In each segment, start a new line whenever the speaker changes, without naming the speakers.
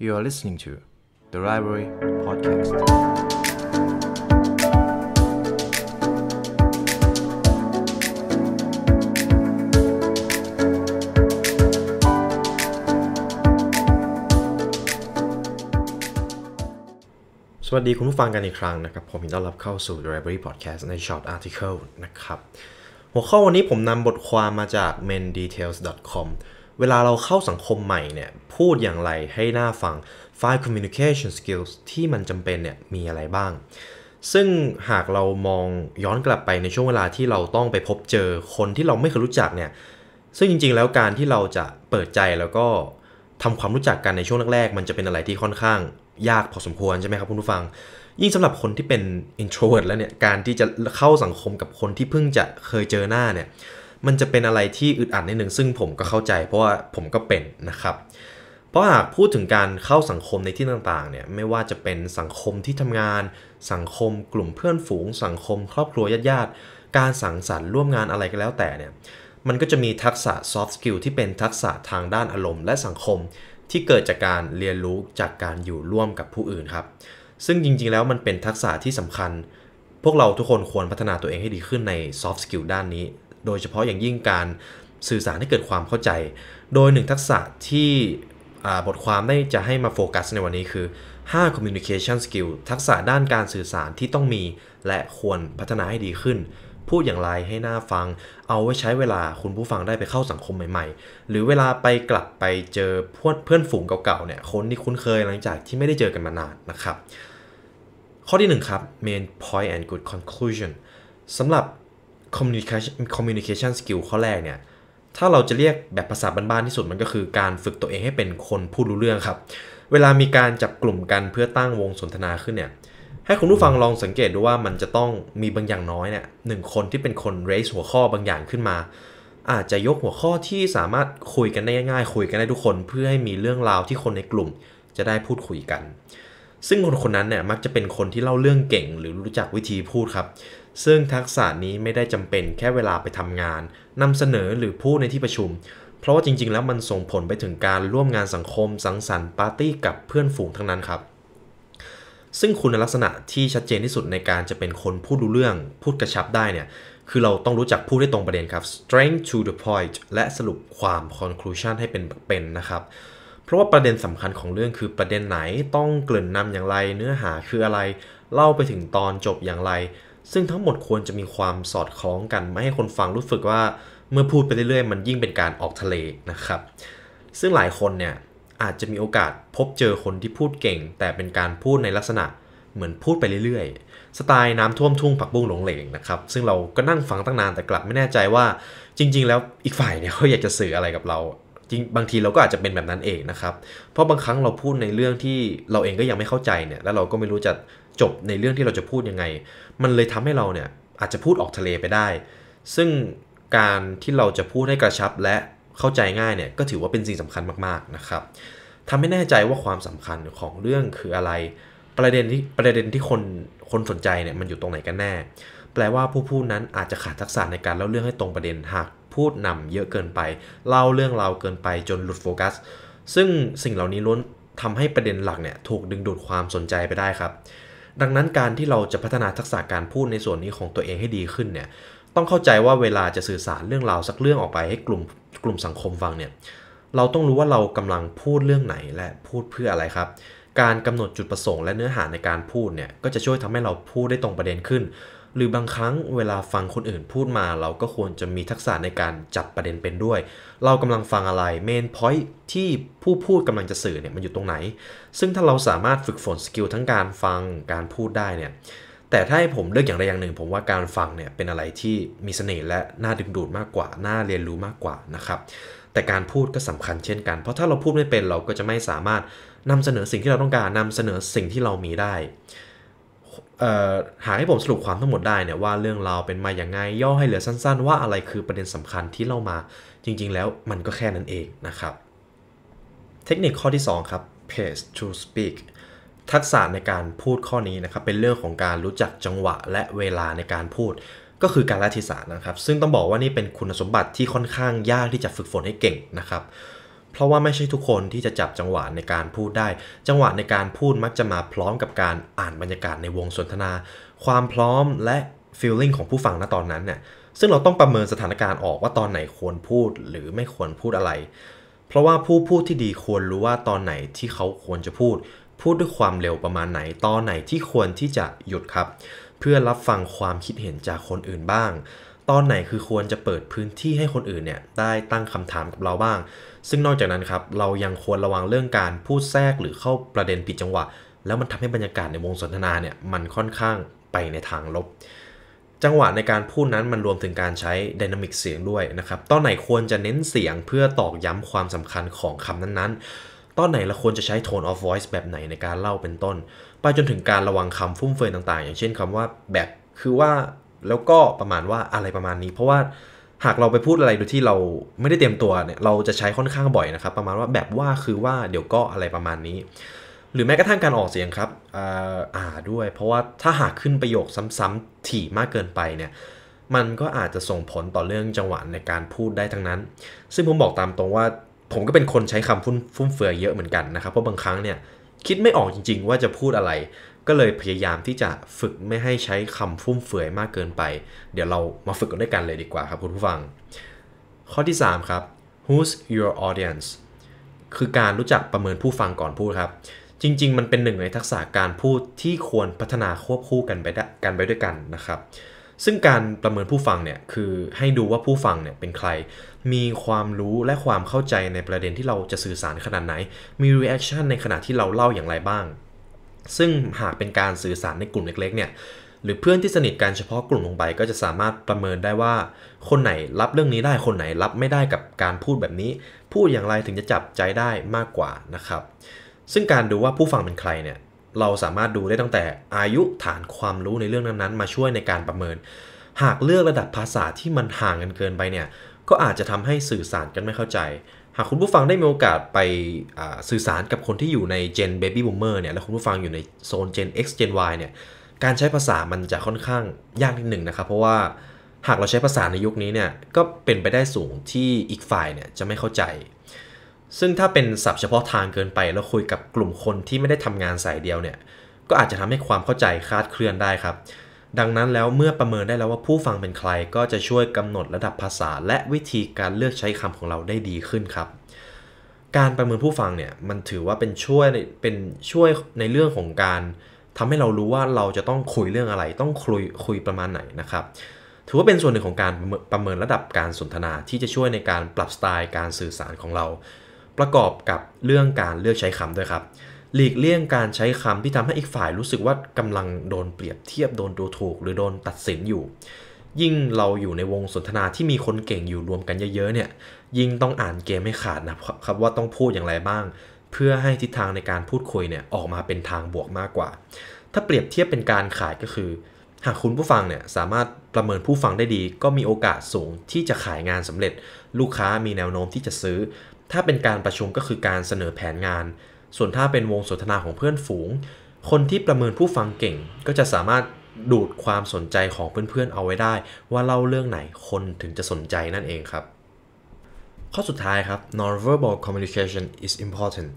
You are listening to The Library Podcast. สวัสดีคุณผู้ฟังกันอีกครั้งนะครับ ผมต้อนรับเข้าสู่ The Library Podcast ใน Short Article นะครับ หัวข้อวันนี้ผมนำบทความมาจาก mendetails.com เวลาเราเข้าสังคมใหม่เนี่ยพูดอย่างไรให้หน่าฟัง five communication skills ที่มันจำเป็นเนี่ยมีอะไรบ้าง ซึ่งหากเรามองย้อนกลับไปในช่วงเวลาที่เราต้องไปพบเจอคนที่เราไม่เคยรู้จักเนี่ย ซึ่งจริงๆแล้วการที่เราจะเปิดใจแล้วก็ทำความรู้จักกันในช่วงแรกๆมันจะเป็นอะไรที่ค่อนข้างยากพอสมควรใช่ไหมครับคุณผู้ฟัง ยิ่งสำหรับคนที่เป็น introvert แล้วเนี่ยการที่จะเข้าสังคมกับคนที่เพิ่งจะเคยเจอหน้าเนี่ยมันจะเป็นอะไรที่อึดอัดนิดหนึ่งซึ่งผมก็เข้าใจเพราะว่าผมก็เป็นนะครับ เพราะหากพูดถึงการเข้าสังคมในที่ต่างๆเนี่ยไม่ว่าจะเป็นสังคมที่ทำงาน สังคมกลุ่มเพื่อนฝูง สังคม ครอบครัวญาติๆการสังสรรค์ร่วมงานอะไรก็แล้วแต่เนี่ยมันก็จะมีทักษะ soft skill ที่เป็นทักษะทางด้านอารมณ์และสังคมที่เกิดจากการเรียนรู้จากการอยู่ร่วมกับผู้อื่นครับซึ่งจริง ๆแล้วมันเป็นทักษะที่สำคัญ พวกเราทุกคนควรพัฒนาตัวเองให้ดีขึ้นใน soft skill ด้านนี้โดยเฉพาะอย่างยิ่งการสื่อสารให้เกิดความเข้าใจ โดยหนึ่งทักษะที่บทความได้จะให้มาโฟกัสในวันนี้คือ 5 communication skill ทักษะด้านการสื่อสารที่ต้องมี และควรพัฒนาให้ดีขึ้น พูดอย่างไรให้หน่าฟัง เอาไว้ใช้เวลาคุณผู้ฟังได้ไปเข้าสังคมใหม่ๆ หรือเวลาไปกลับไปเจอเพื่อนฝูงเก่าๆ เนี่ย คนที่คุ้นเคยหลังจากที่ไม่ได้เจอกันมานานนะครับ ข้อที่1ครับ main point and good conclusion สำหรับ communication communication skill ข้อแรกเนี่ยถ้าเราจะเรียกแบบภาษาบ้านๆ ที่สุดมันก็คือการฝึกตัวเองให้เป็นคนพูดรู้เรื่องครับ เวลามีการจับกลุ่มกันเพื่อตั้งวงสนทนาขึ้นเนี่ยให้คุณผู้ฟังลองสังเกตดูว่ามันจะต้องมีบางอย่างน้อยเนี่ยหนึ่งคนที่เป็นคน raise หัวข้อบางอย่างขึ้นมา อาจจะยกหัวข้อที่สามารถคุยกันได้ง่ายๆ คุยกันได้ทุกคนเพื่อให้มีเรื่องราวที่คนในกลุ่มจะได้พูดคุยกัน ซึ่งคนคนนั้นเนี่ยมักจะเป็นคนที่เล่าเรื่องเก่งหรือรู้จักวิธีพูดครับซึ่งทักษะนี้ไม่ได้จำเป็นแค่เวลาไปทำงาน นำเสนอหรือพูดในที่ประชุม เพราะว่าจริงๆ แล้วมันส่งผลไปถึงการร่วมงานสังคมสังสรรค์ปาร์ตี้กับเพื่อนฝูงทั้งนั้นครับ ซึ่งคุณลักษณะที่ชัดเจนที่สุดในการจะเป็นคนพูดดูเรื่อง พูดกระชับได้เนี่ย คือเราต้องรู้จักพูดได้ตรงประเด็นครับ s t r e n g t h t o the point และสรุปความ conclusion ให้เป็นเป็นนะครับ เพราะว่าประเด็นสำคัญของเรื่องคือประเด็นไหนต้องกลืนนนำอย่างไรเนื้อหาคืออะไร เล่าไปถึงตอนจบอย่างไรซึ่งทั้งหมดควรจะมีความสอดคล้องกัน ไม่ให้คนฟังรู้สึกว่าเมื่อพูดไปเรื่อยๆ มันยิ่งเป็นการออกทะเลนะครับซึ่งหลายคนเนี่ยอาจจะมีโอกาสพบเจอคนที่พูดเก่ง แต่เป็นการพูดในลักษณะ เหมือนพูดไปเรื่อยๆ สไตล์น้ำท่วม ทุ่ง ผักบุ้งหลงเหลงนะครับซึ่งเราก็นั่งฟังตั้งนานแต่กลับไม่แน่ใจว่าจริงๆ แล้วอีกฝ่ายเนี่ยเขาอยากจะสื่ออะไรกับเราจริงบางทีเราก็อาจจะเป็นแบบนั้นเองนะครับ เพราะบางครั้งเราพูดในเรื่องที่เราเองก็ยังไม่เข้าใจเนี่ยแล้วเราก็ไม่รู้จะจบในเรื่องที่เราจะพูดยังไง มันเลยทำให้เราเนี่ยอาจจะพูดออกทะเลไปได้ ซึ่งการที่เราจะพูดให้กระชับและเข้าใจง่ายเนี่ยก็ถือว่าเป็นสิ่งสำคัญมากๆนะครับทำให้แน่ใจว่าความสำคัญของเรื่องคืออะไร ประเด็นที่ประเด็นที่คนคนสนใจเนี่ยมันอยู่ตรงไหนกันแน่ แปลว่าผู้พูดนั้นอาจจะขาดทักษะในการเล่าเรื่องให้ตรงประเด็นหากพูดนำเยอะเกินไป เล่าเรื่องเราเกินไปจนหลุดโฟกัส ซึ่งสิ่งเหล่านี้ล้วนทำให้ประเด็นหลักเนี่ยถูกดึงดูดความสนใจไปได้ครับดังนั้นการที่เราจะพัฒนาทักษะการพูดในส่วนนี้ของตัวเองให้ดีขึ้นเนี่ยต้องเข้าใจว่าเวลาจะสื่อสารเรื่องราวสักเรื่องออกไปให้กลุ่มกลุ่มสังคมฟังเนี่ยเราต้องรู้ว่าเรากำลังพูดเรื่องไหนและพูดเพื่ออะไรครับ การกำหนดจุดประสงค์และเนื้อหาในการพูดเนี่ยก็จะช่วยทำให้เราพูดได้ตรงประเด็นขึ้นหรือบางครั้งเวลาฟังคนอื่นพูดมา เราก็ควรจะมีทักษะในการจับประเด็นเป็นด้วย เรากำลังฟังอะไรเมนพอยท์ที่ผู้พูดกำลังจะสื่อเนี่ยมันอยู่ตรงไหน ซึ่งถ้าเราสามารถฝึกฝนสกิลทั้งการฟังการพูดได้เนี่ยแต่ถ้าให้ผมเลือกอย่างใดอย่างหนึ่ง ผมว่าการฟังเนี่ยเป็นอะไรที่มีเสน่ห์และ น่าดึงดูดมากกว่าน่าเรียนรู้มากกว่านะครับ แต่การพูดก็สำคัญเช่นกัน เพราะถ้าเราพูดไม่เป็นเราก็จะไม่สามารถนำเสนอสิ่งที่เราต้องการนำเสนอสิ่งที่เรามีได้หากให้ผมสรุปความทั้งหมดได้เนี่ยว่าเรื่องราวเป็นมาอย่างไง ย่อให้เหลือสั้นๆ ว่าอะไรคือประเด็นสำคัญที่เล่ามาจริงๆ แล้วมันก็แค่นั้นเองนะครับ เทคนิคข้อที่ 2 ครับ pace to speak ทักษะในการพูดข้อนี้นะครับเป็นเรื่องของการรู้จักจังหวะและเวลาในการพูด ก็คือการละทิศานะครับ ซึ่งต้องบอกว่านี่เป็นคุณสมบัติที่ค่อนข้างยากที่จะฝึกฝนให้เก่งนะครับเพราะว่าไม่ใช่ทุกคนที่จะจับจังหวะในการพูดได้ จังหวะในการพูดมักจะมาพร้อมกับการอ่านบรรยากาศในวงสนทนา ความพร้อมและฟีลลิ่งของผู้ฟังณตอนนั้นเนี่ยซึ่งเราต้องประเมินสถานการณ์ออกว่าตอนไหนควรพูดหรือไม่ควรพูดอะไร เพราะว่าผู้พูดที่ดีควรรู้ว่าตอนไหนที่เขาควรจะพูด พูดด้วยความเร็วประมาณไหนตอนไหนที่ควรที่จะหยุดครับ เพื่อรับฟังความคิดเห็นจากคนอื่นบ้างตอนไหนคือควรจะเปิดพื้นที่ให้คนอื่นเนี่ยได้ตั้งคำถามกับเราบ้าง ซึ่งนอกจากนั้นครับเรายังควรระวังเรื่องการพูดแทรกหรือเข้าประเด็นผิดจังหวะ แล้วมันทำให้บรรยากาศในวงสนทนาเนี่ยมันค่อนข้างไปในทางลบ จังหวะในการพูดนั้นมันรวมถึงการใช้ดินามิกเสียงด้วยนะครับ ตอนไหนควรจะเน้นเสียงเพื่อตอกย้ำความสำคัญของคำนั้นๆตอนไหนเราควรจะใช้โทนออฟวอยซ์แบบไหนในการเล่าเป็นต้น ไปจนถึงการระวังคำฟุ่มเฟือยต่าง ๆ อย่างเช่นคำว่าแบบ คือว่าแล้วก็ประมาณว่าอะไรประมาณนี้ เพราะว่าหากเราไปพูดอะไรโดยที่เราไม่ได้เตรียมตัวเนี่ยเราจะใช้ค่อนข้างบ่อยนะครับ ประมาณว่าแบบว่าคือว่า เดี๋ยวก็อะไรประมาณนี้ หรือแม้กระทั่งการออกเสียงครับอ่าด้วยเพราะว่าถ้าหากขึ้นประโยคซ้ำๆถี่มากเกินไปเนี่ยมันก็อาจจะส่งผลต่อเรื่องจังหวะในการพูดได้ทั้งนั้น ซึ่งผมบอกตามตรงว่าผมก็เป็นคนใช้คำฟุ่มเฟือยเยอะเหมือนกันนะครับเพราะบางครั้งเนี่ยคิดไม่ออกจริงๆว่าจะพูดอะไรก็เลยพยายามที่จะฝึกไม่ให้ใช้คำฟุ่มเฟือยมากเกินไป เดี๋ยวเรามาฝึกกันด้วยกันเลยดีกว่าครับคุณผู้ฟัง ข้อที่ 3 ครับ who's your audience คือการรู้จักประเมินผู้ฟังก่อนพูดครับ จริงๆ มันเป็นหนึ่งในทักษะการพูดที่ควรพัฒนาควบคู่กันไปกันไปด้วยกันนะครับ ซึ่งการประเมินผู้ฟังเนี่ย คือให้ดูว่าผู้ฟังเนี่ยเป็นใคร มีความรู้และความเข้าใจในประเด็นที่เราจะสื่อสารขนาดไหน มี reaction ในขณะที่เราเล่าอย่างไรบ้างซึ่งหากเป็นการสื่อสารในกลุ่มเล็กๆเนี่ยหรือเพื่อนที่สนิทกันเฉพาะกลุ่มลงไปก็จะสามารถประเมินได้ว่า คนไหนรับเรื่องนี้ได้ คนไหนรับไม่ได้กับการพูดแบบนี้ พูดอย่างไรถึงจะจับใจได้มากกว่านะครับ ซึ่งการดูว่าผู้ฟังเป็นใครเนี่ยเราสามารถดูได้ตั้งแต่อายุฐานความรู้ในเรื่องนั้นๆมาช่วยในการประเมิน หากเลือกระดับภาษาที่มันห่างกันเกินไปเนี่ยก็อาจจะทำให้สื่อสารกันไม่เข้าใจหากคุณผู้ฟังได้มีโอกาสไปสื่อสารกับคนที่อยู่ใน Gen Baby Boomer เนี่ยและคุณผู้ฟังอยู่ในโซน Gen X Gen Y เนี่ยการใช้ภาษามันจะค่อนข้างยากนิดหนึ่งนะครับ เพราะว่าหากเราใช้ภาษาในยุคนี้เนี่ยก็เป็นไปได้สูงที่อีกฝ่ายเนี่ยจะไม่เข้าใจ ซึ่งถ้าเป็นศัพท์เฉพาะทางเกินไปแล้วคุยกับกลุ่มคนที่ไม่ได้ทำงานสายเดียวเนี่ยก็อาจจะทำให้ความเข้าใจคลาดเคลื่อนได้ครับดังนั้นแล้วเมื่อประเมินได้แล้วว่าผู้ฟังเป็นใคร ก็จะช่วยกำหนดระดับภาษา และวิธีการเลือกใช้คำของเราได้ดีขึ้นครับ การประเมินผู้ฟังเนี่ยมันถือว่าเป็นช่วยเป็นช่วยในเรื่องของการทำให้เรารู้ว่าเราจะต้องคุยเรื่องอะไรต้องคุยคุยประมาณไหนนะครับถือว่าเป็นส่วนหนึ่งของการประเมินระดับการสนทนาที่จะช่วยในการปรับสไตล์การสื่อสารของเรา ประกอบกับเรื่องการเลือกใช้คำด้วยครับหลีกเลี่ยงการใช้คำที่ทำให้อีกฝ่ายรู้สึกว่ากำลังโดนเปรียบเทียบโดนดูถูกหรือโดนตัดสินอยู่ ยิ่งเราอยู่ในวงสนทนาที่มีคนเก่งอยู่รวมกันเยอะๆเนี่ย ยิ่งต้องอ่านเกมให้ขาดนะครับว่าต้องพูดอย่างไรบ้าง เพื่อให้ทิศทางในการพูดคุยเนี่ยออกมาเป็นทางบวกมากกว่า ถ้าเปรียบเทียบเป็นการขายก็คือ หากคุณผู้ฟังเนี่ยสามารถประเมินผู้ฟังได้ดี ก็มีโอกาสสูงที่จะขายงานสำเร็จ ลูกค้ามีแนวโน้มที่จะซื้อ ถ้าเป็นการประชุมก็คือการเสนอแผนงานส่วนถ้าเป็นวงสนทนาของเพื่อนฝูง คนที่ประเมินผู้ฟังเก่งก็จะสามารถดูดความสนใจของเพื่อนๆเอาไว้ได้ว่าเล่าเรื่องไหนคนถึงจะสนใจนั่นเองครับ ข้อสุดท้ายครับ nonverbal communication is important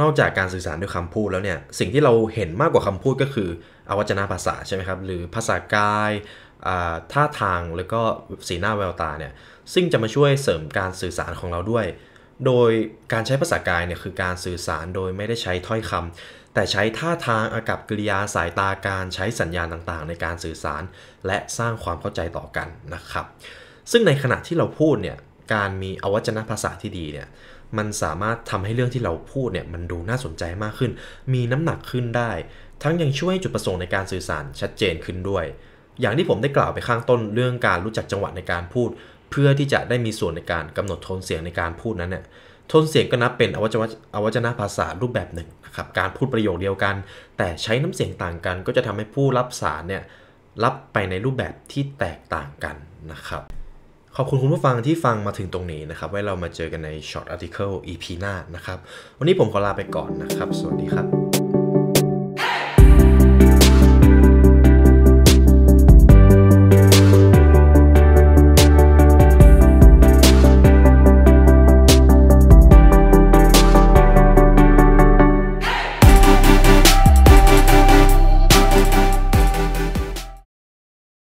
นอกจากการสื่อสารด้วยคำพูดแล้วเนี่ย สิ่งที่เราเห็นมากกว่าคำพูดก็คืออวัจนภาษาใช่ไหมครับ หรือภาษากายท่าทางแล้วก็สีหน้าแววตาเนี่ยซึ่งจะมาช่วยเสริมการสื่อสารของเราด้วยโดยการใช้ภาษากายเนี่ยคือการสื่อสารโดยไม่ได้ใช้ถ้อยคำ แต่ใช้ท่าทางอากับกิริยาสายตาการใช้สัญญาณต่างๆ ในการสื่อสารและสร้างความเข้าใจต่อกันนะครับซึ่งในขณะที่เราพูดเนี่ยการมีอวัจนภาษาที่ดีเนี่ยมันสามารถทำให้เรื่องที่เราพูดเนี่ยมันดูน่าสนใจมากขึ้น มีน้ำหนักขึ้นได้ทั้งยังช่วยให้จุดประสงค์ในการสื่อสารชัดเจนขึ้นด้วย อย่างที่ผมได้กล่าวไปข้างต้นเรื่องการรู้จักจังหวะในการพูดเพื่อที่จะได้มีส่วนในการกำหนดโทนเสียงในการพูดนั้นเนี่ยโทนเสียงก็นับเป็นอวัจนอวัจนภาษารูปแบบหนึ่งนะครับ การพูดประโยคเดียวกัน แต่ใช้น้ำเสียงต่างกัน ก็จะทำให้ผู้รับสารเนี่ยรับไปในรูปแบบที่แตกต่างกันนะครับ ขอบคุณคุณผู้ฟังที่ฟังมาถึงตรงนี้นะครับ ไว้เรามาเจอกันใน Short Article EP หน้านะครับ วันนี้ผมขอลาไปก่อนนะครับ สวัสดีครับ